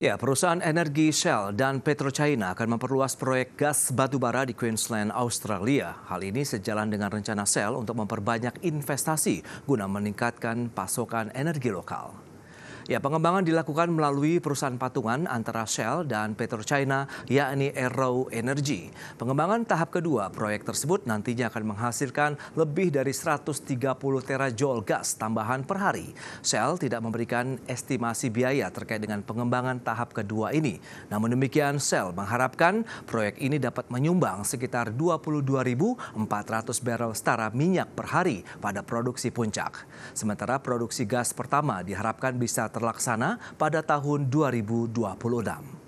Ya, perusahaan energi Shell dan PetroChina akan memperluas proyek gas batubara di Queensland, Australia. Hal ini sejalan dengan rencana Shell untuk memperbanyak investasi guna meningkatkan pasokan energi lokal. Ya, pengembangan dilakukan melalui perusahaan patungan antara Shell dan PetroChina, yakni Arrow Energy. Pengembangan tahap kedua proyek tersebut nantinya akan menghasilkan lebih dari 130 terajoule gas tambahan per hari. Shell tidak memberikan estimasi biaya terkait dengan pengembangan tahap kedua ini. Namun demikian, Shell mengharapkan proyek ini dapat menyumbang sekitar 22.400 barrel setara minyak per hari pada produksi puncak. Sementara produksi gas pertama diharapkan bisa ter terlaksana pada tahun 2026.